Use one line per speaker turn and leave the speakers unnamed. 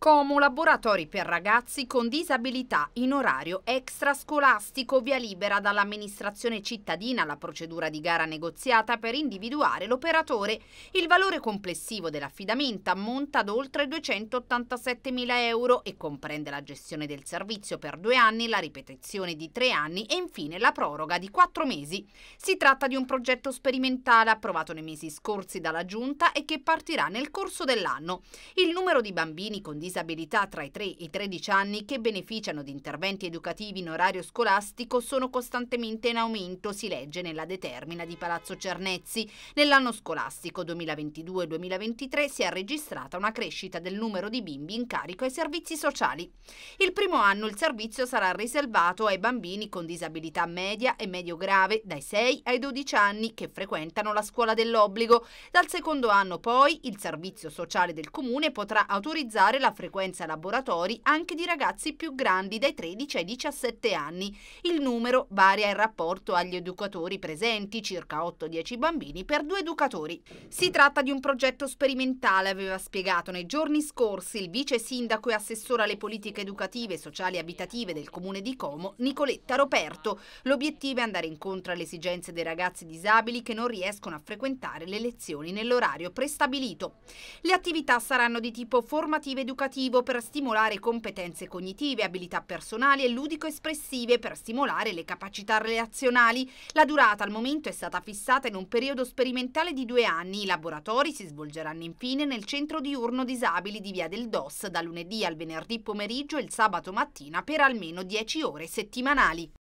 Como Laboratori per ragazzi con disabilità in orario extrascolastico via libera dall'amministrazione cittadina la procedura di gara negoziata per individuare l'operatore. Il valore complessivo dell'affidamento ammonta ad oltre 287.000 euro e comprende la gestione del servizio per due anni, la ripetizione di tre anni e infine la proroga di quattro mesi. Si tratta di un progetto sperimentale approvato nei mesi scorsi dalla Giunta e che partirà nel corso dell'anno. Il numero di bambini con disabilità disabilità tra i 3 e i 13 anni che beneficiano di interventi educativi in orario scolastico sono costantemente in aumento, si legge nella determina di Palazzo Cernezzi. Nell'anno scolastico 2022-2023 si è registrata una crescita del numero di bimbi in carico ai servizi sociali. Il primo anno il servizio sarà riservato ai bambini con disabilità media e medio grave dai 6 ai 12 anni che frequentano la scuola dell'obbligo. Dal secondo anno poi il servizio sociale del comune potrà autorizzare la frequenza laboratori anche di ragazzi più grandi dai 13 ai 17 anni. Il numero varia in rapporto agli educatori presenti, circa 8-10 bambini per due educatori. Si tratta di un progetto sperimentale, aveva spiegato nei giorni scorsi il vice sindaco e assessore alle politiche educative, sociali e abitative del comune di Como, Nicoletta Roperto. L'obiettivo è andare incontro alle esigenze dei ragazzi disabili che non riescono a frequentare le lezioni nell'orario prestabilito. Le attività saranno di tipo formative educativo lavorativo per stimolare competenze cognitive, abilità personali e ludico-espressive per stimolare le capacità relazionali. La durata al momento è stata fissata in un periodo sperimentale di due anni. I laboratori si svolgeranno infine nel centro diurno disabili di Via del DOS da lunedì al venerdì pomeriggio e il sabato mattina per almeno 10 ore settimanali.